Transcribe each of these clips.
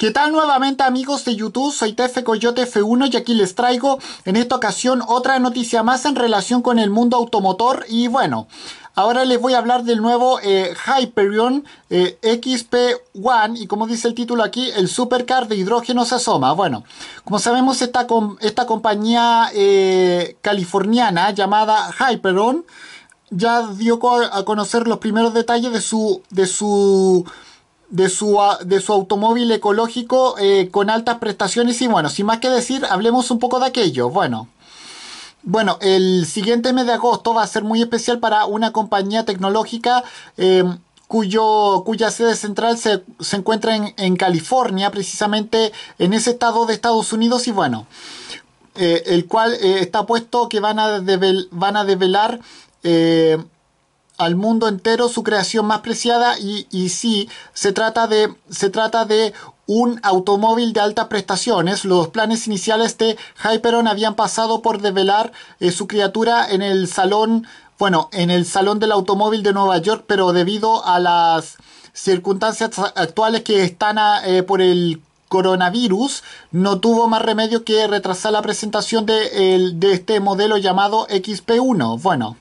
¿Qué tal nuevamente amigos de YouTube? Soy TF Coyote F1 y aquí les traigo en esta ocasión otra noticia más en relación con el mundo automotor y bueno, ahora les voy a hablar del nuevo eh, Hyperion eh, XP1 y como dice el título aquí, el supercar de hidrógeno se asoma. Bueno, como sabemos esta, esta compañía eh, californiana llamada Hyperion ya dio a conocer los primeros detalles de su... De su de su, de su automóvil ecológico eh, con altas prestaciones y bueno, sin más que decir, hablemos un poco de aquello. Bueno, bueno, el siguiente mes de agosto va a ser muy especial para una compañía tecnológica em, cuyo, cuya sede central se, encuentra en, California, precisamente en ese estado de Estados Unidos y bueno, eh, el cual eh, está puesto que van a, van a develar al mundo entero su creación más preciada y, y sí, se trata, de, se trata de un automóvil de altas prestaciones. Los planes iniciales de Hyperon habían pasado por develar eh, su criatura en el salón, bueno, en el salón del automóvil de Nueva York, pero debido a las circunstancias actuales que están eh, por el coronavirus, no tuvo más remedio que retrasar la presentación de, de este modelo llamado XP1. Bueno.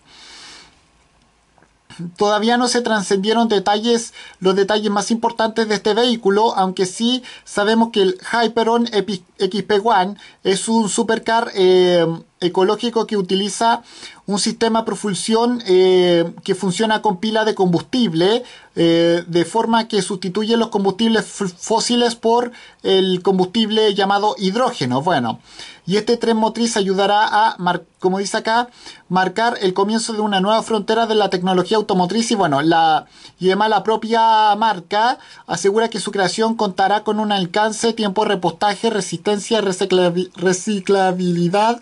Todavía no se trascendieron detalles, los detalles más importantes de este vehículo, aunque sí sabemos que el Hyperon XP1 es un supercar eh, ecológico que utiliza un sistema propulsión eh, que funciona con pila de combustible eh, de forma que sustituye los combustibles fósiles por el combustible llamado hidrógeno. Bueno, y este tren motriz ayudará a, como dice acá, marcar el comienzo de una nueva frontera de la tecnología automotriz y bueno, la, la propia marca asegura que su creación contará con un alcance, tiempo de repostaje, resistencia, reciclabilidad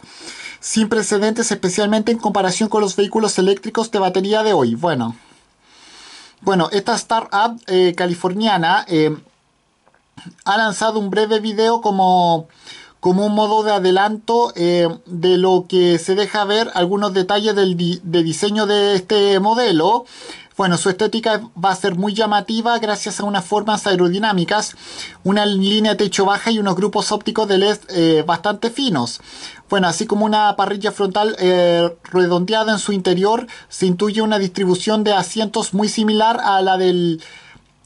sin precedentes, especialmente en comparación con los vehículos eléctricos de batería de hoy. Bueno. Bueno, esta startup eh, californiana eh, ha lanzado un breve video como, como un modo de adelanto eh, de lo que se deja ver algunos detalles del de diseño de este modelo. Bueno, su estética va a ser muy llamativa gracias a unas formas aerodinámicas, una línea de techo baja y unos grupos ópticos de LED eh, bastante finos. Bueno, así como una parrilla frontal eh, redondeada en su interior, se intuye una distribución de asientos muy similar a la del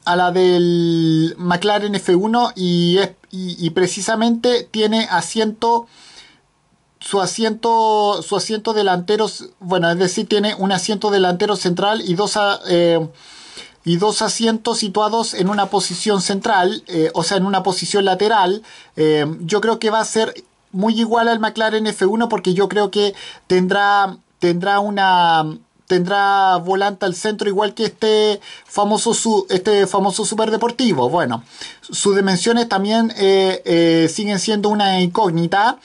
a la del McLaren F1 y, y precisamente tiene asiento su asiento, su asiento delantero, bueno, es decir, tiene un asiento delantero central y dos, eh, y dos asientos situados en una posición central, eh, o sea, en una posición lateral. Eh, yo creo que va a ser muy igual al McLaren F1 porque yo creo que tendrá, tendrá una tendrá volante al centro igual que este famoso, su, este famoso superdeportivo. Bueno, sus dimensiones también siguen siendo una incógnita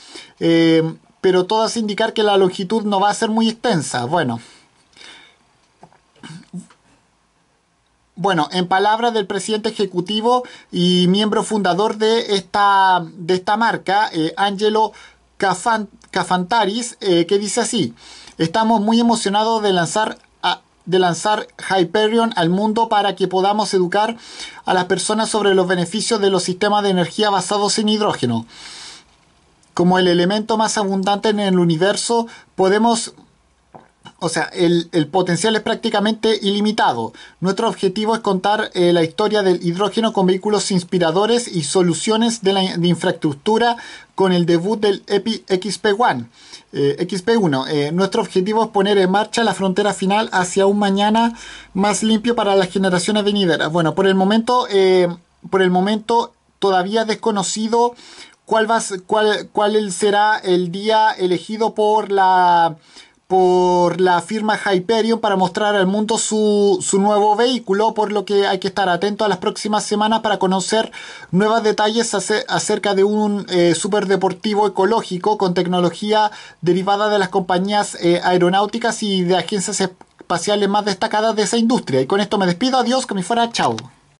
pero todo indicar que la longitud no va a ser muy extensa. Bueno. Bueno, en palabras del presidente ejecutivo y miembro fundador de esta, de esta marca, eh, Angelo Cafantaris, eh, que dice así, estamos muy emocionados de lanzar de lanzar Hyperion al mundo para que podamos educar a las personas sobre los beneficios de los sistemas de energía basados en hidrógeno como el elemento más abundante en el universo, podemos... O sea, el, potencial es prácticamente ilimitado. Nuestro objetivo es contar eh, la historia del hidrógeno con vehículos inspiradores y soluciones de, la, infraestructura con el debut del EPI XP1. Eh, XP1. Eh, nuestro objetivo es poner en marcha la frontera final hacia un mañana más limpio para las generaciones venideras. Bueno, por el momento, por el momento todavía desconocido cuál, cuál, cuál será el día elegido por la, por la firma Hyperion para mostrar al mundo su, su, nuevo vehículo, por lo que hay que estar atento a las próximas semanas para conocer nuevos detalles acerca de un super eh, superdeportivo ecológico con tecnología derivada de las compañías eh, aeronáuticas y de agencias espaciales más destacadas de esa industria. Y con esto me despido, adiós, que me fuera, chao.